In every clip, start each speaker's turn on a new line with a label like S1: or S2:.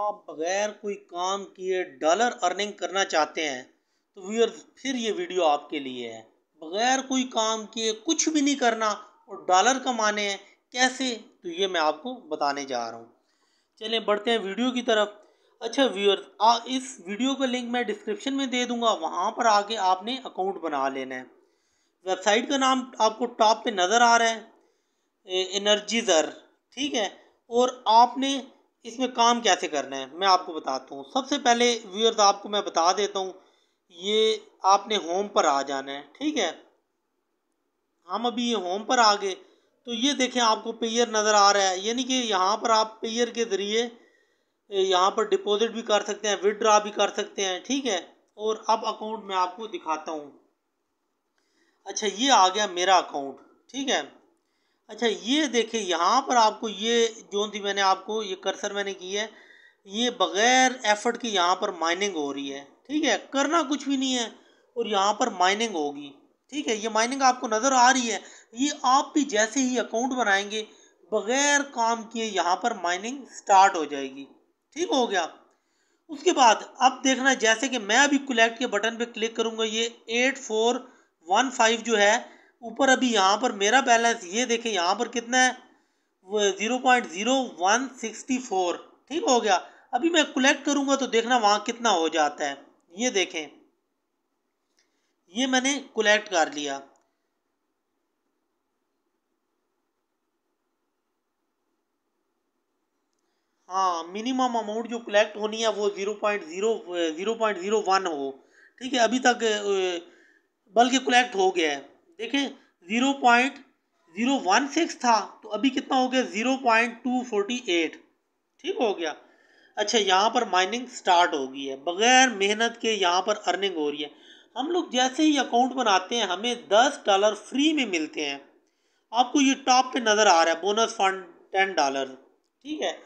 S1: आप बगैर कोई काम किए डॉलर अर्निंग करना चाहते हैं तो व्यूअर फिर ये वीडियो आपके लिए है बगैर कोई काम किए कुछ भी नहीं करना और डॉलर कमाने हैं कैसे तो ये मैं आपको बताने जा रहा हूँ चले बढ़ते हैं वीडियो की तरफ अच्छा आ इस वीडियो का लिंक मैं डिस्क्रिप्शन में दे दूंगा वहाँ पर आके आपने अकाउंट बना लेना है वेबसाइट का नाम आपको टॉप पे नज़र आ रहा है एनर्जीज़र ठीक है और आपने इसमें काम कैसे करना है मैं आपको बताता हूँ सबसे पहले व्यूअर्स आपको मैं बता देता हूँ ये आपने होम पर आ जाना है ठीक है हम अभी ये होम पर आ गए तो ये देखें आपको पेयर नज़र आ रहा है यानी कि यहाँ पर आप पेयर के ज़रिए यहाँ पर डिपॉजिट भी कर सकते हैं विदड्रा भी कर सकते हैं ठीक है और अब अकाउंट मैं आपको दिखाता हूँ अच्छा ये आ गया मेरा अकाउंट ठीक है अच्छा ये देखिए यहाँ पर आपको ये जो थी मैंने आपको ये कर्सर मैंने की है ये बग़ैर एफर्ट की यहाँ पर माइनिंग हो रही है ठीक है करना कुछ भी नहीं है और यहाँ पर माइनिंग होगी ठीक है ये माइनिंग आपको नज़र आ रही है ये आप भी जैसे ही अकाउंट बनाएंगे बग़ैर काम किए यहाँ पर माइनिंग स्टार्ट हो जाएगी ठीक हो गया उसके बाद अब देखना जैसे कि मैं अभी कलेक्ट के बटन पर क्लिक करूँगा ये एट फोर वन फाइव जो है ऊपर अभी यहाँ पर मेरा बैलेंस ये देखें यहाँ पर कितना है zero point zero one sixty four ठीक हो गया अभी मैं कलेक्ट करूँगा तो देखना वहाँ कितना हो जाता है ये देखें ये मैंने कलेक्ट कर लिया हाँ मिनिमम अमाउंट जो कलेक्ट होनी है वो zero point zero zero point zero one हो ठीक है अभी तक बल्कि कलेक्ट हो गया है देखें zero point zero one six था तो अभी कितना हो गया zero point two forty eight ठीक हो गया अच्छा यहाँ पर माइनिंग स्टार्ट हो गई है बग़ैर मेहनत के यहाँ पर अर्निंग हो रही है हम लोग जैसे ही अकाउंट बनाते हैं हमें दस डॉलर फ्री में मिलते हैं आपको ये टॉप पे नज़र आ रहा है बोनस फंड टेन डॉलर ठीक है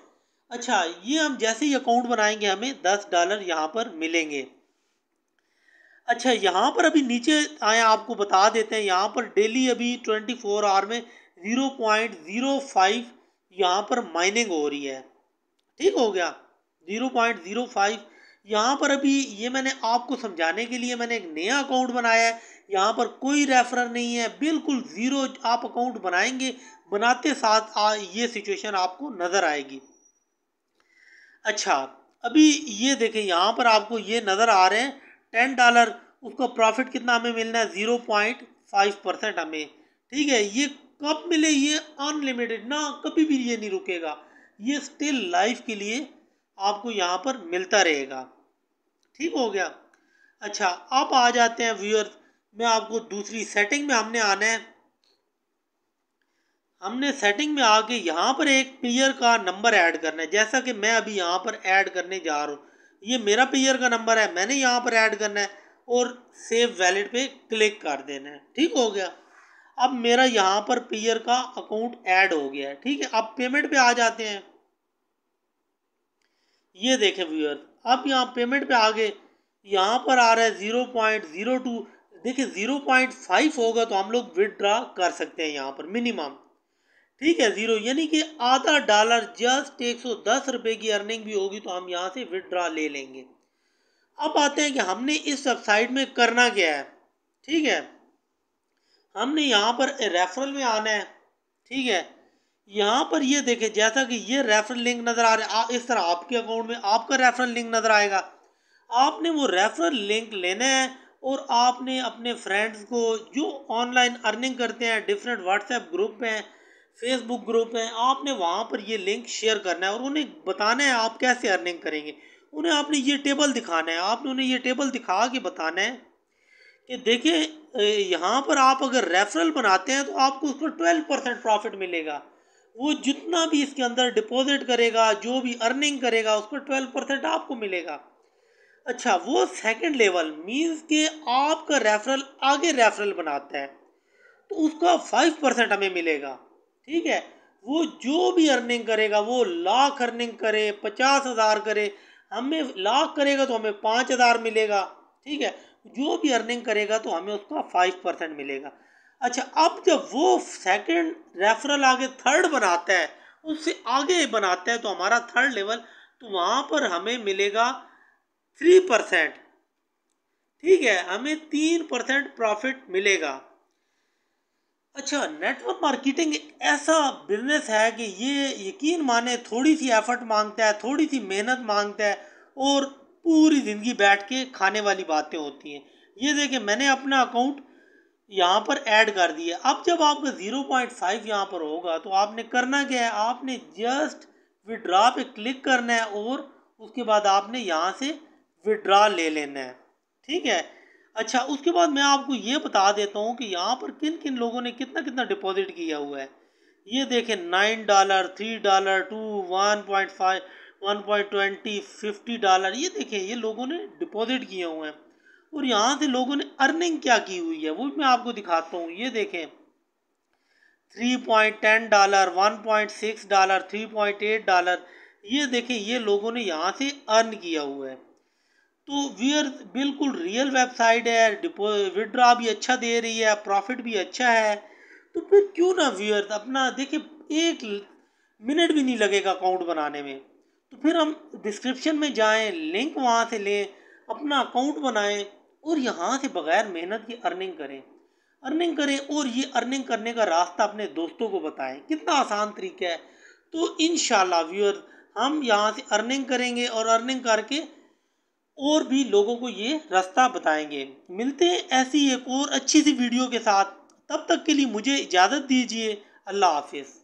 S1: अच्छा ये हम जैसे ही अकाउंट बनाएंगे हमें दस डॉलर यहाँ पर मिलेंगे अच्छा यहाँ पर अभी नीचे आए आपको बता देते हैं यहाँ पर डेली अभी ट्वेंटी फोर आवर में ज़ीरो पॉइंट ज़ीरो फाइव यहाँ पर माइनिंग हो रही है ठीक हो गया ज़ीरो पॉइंट ज़ीरो फाइव यहाँ पर अभी ये मैंने आपको समझाने के लिए मैंने एक नया अकाउंट बनाया है यहाँ पर कोई रेफर नहीं है बिल्कुल ज़ीरो आप अकाउंट बनाएंगे बनाते साथ आ, ये सिचुएशन आपको नज़र आएगी अच्छा अभी ये देखें यहाँ पर आपको ये नज़र आ रहे हैं टेन डॉलर उसको प्रॉफिट कितना हमें मिलना है ज़ीरो पॉइंट फाइव परसेंट हमें ठीक है ये कब मिले ये अनलिमिटेड ना कभी भी ये नहीं रुकेगा ये स्टिल लाइफ के लिए आपको यहाँ पर मिलता रहेगा ठीक हो गया अच्छा आप आ जाते हैं व्यूअर्स में आपको दूसरी सेटिंग में हमने आना है हमने सेटिंग में आके यहाँ पर एक प्लेयर का नंबर ऐड करना है जैसा कि मैं अभी यहाँ पर ऐड करने जा रहा हूँ ये मेरा पेयर का नंबर है मैंने यहाँ पर ऐड करना है और सेव वैलेट पे क्लिक कर देना है ठीक हो गया अब मेरा यहाँ पर पेयर का अकाउंट ऐड हो गया है ठीक है अब पेमेंट पे आ जाते हैं ये देखें व्यूअर अब यहाँ पेमेंट पे आ गए यहाँ पर आ रहा है ज़ीरो पॉइंट ज़ीरो टू देखिए ज़ीरो पॉइंट फाइव होगा तो हम लोग विदड्रा कर सकते हैं यहाँ पर मिनिमम ठीक है ज़ीरो यानी कि आधा डॉलर जस्ट एक सौ दस रुपये की अर्निंग भी होगी तो हम यहाँ से विदड्रा ले लेंगे अब आते हैं कि हमने इस वेबसाइट में करना क्या है ठीक है हमने यहाँ पर रेफरल में आना है ठीक है यहाँ पर ये देखें जैसा कि ये रेफरल लिंक नज़र आ रहा है इस तरह आपके अकाउंट में आपका रेफरल लिंक नज़र आएगा आपने वो रेफरल लिंक लेना है और आपने अपने फ्रेंड्स को जो ऑनलाइन अर्निंग करते हैं डिफरेंट व्हाट्सएप ग्रुप में फेसबुक ग्रुप हैं आपने वहाँ पर ये लिंक शेयर करना है और उन्हें बताना है आप कैसे अर्निंग करेंगे उन्हें आपने ये टेबल दिखाना है आपने उन्हें ये टेबल दिखा के बताना है कि देखिए यहाँ पर आप अगर रेफरल बनाते हैं तो आपको उसको ट्वेल्व परसेंट प्रॉफिट मिलेगा वो जितना भी इसके अंदर डिपॉजिट करेगा जो भी अर्निंग करेगा उस पर ट्वेल्व परसेंट आपको मिलेगा अच्छा वो सेकंड लेवल मींस के आपका रेफरल आगे रेफरल बनाता है तो उसका फाइव परसेंट हमें मिलेगा ठीक है वो जो भी अर्निंग करेगा वो लाख अर्निंग करे पचास हज़ार करे हमें लाख करेगा तो हमें पाँच हज़ार मिलेगा ठीक है जो भी अर्निंग करेगा तो हमें उसका फाइव परसेंट मिलेगा अच्छा अब जब वो सेकंड रेफरल आगे थर्ड बनाता है उससे आगे बनाता है तो हमारा थर्ड लेवल तो वहाँ पर हमें मिलेगा थ्री परसेंट ठीक है हमें तीन परसेंट प्रॉफिट मिलेगा अच्छा नेटवर्क मार्केटिंग ऐसा बिजनेस है कि ये यकीन माने थोड़ी सी एफर्ट मांगता है थोड़ी सी मेहनत मांगता है और पूरी ज़िंदगी बैठ के खाने वाली बातें होती हैं ये देखें मैंने अपना अकाउंट यहाँ पर ऐड कर दिया अब जब आपका ज़ीरो पॉइंट फाइव यहाँ पर होगा तो आपने करना क्या है आपने जस्ट विड्रा पे क्लिक करना है और उसके बाद आपने यहाँ से विड्रा ले लेना है ठीक है अच्छा उसके बाद मैं आपको ये बता देता हूँ कि यहाँ पर किन किन लोगों ने कितना कितना डिपॉजिट किया हुआ है ये देखें nine dollar three dollar two one point five one point twenty fifty dollar ये देखें ये लोगों ने डिपॉजिट किए हुए हैं और यहाँ से लोगों ने अर्निंग क्या की हुई है वो भी मैं आपको दिखाता हूँ ये देखें three point ten dollar one point six dollar three point eight dollar ये देखें ये लोगों ने यहाँ से अर्न किया हुआ है तो वीअर बिल्कुल रियल वेबसाइट है डिपो विड्रा भी अच्छा दे रही है प्रॉफिट भी अच्छा है तो फिर क्यों ना वीयर अपना देखिए एक मिनट भी नहीं लगेगा अकाउंट बनाने में तो फिर हम डिस्क्रिप्शन में जाएं लिंक वहाँ से लें अपना अकाउंट बनाएं और यहाँ से बग़ैर मेहनत की अर्निंग करें अर्निंग करें और ये अर्निंग करने का रास्ता अपने दोस्तों को बताएं कितना आसान तरीका है तो इन व्यूअर्स हम यहाँ से अर्निंग करेंगे और अर्निंग करके और भी लोगों को ये रास्ता बताएंगे मिलते हैं ऐसी एक और अच्छी सी वीडियो के साथ तब तक के लिए मुझे इजाज़त दीजिए अल्लाह हाफिज़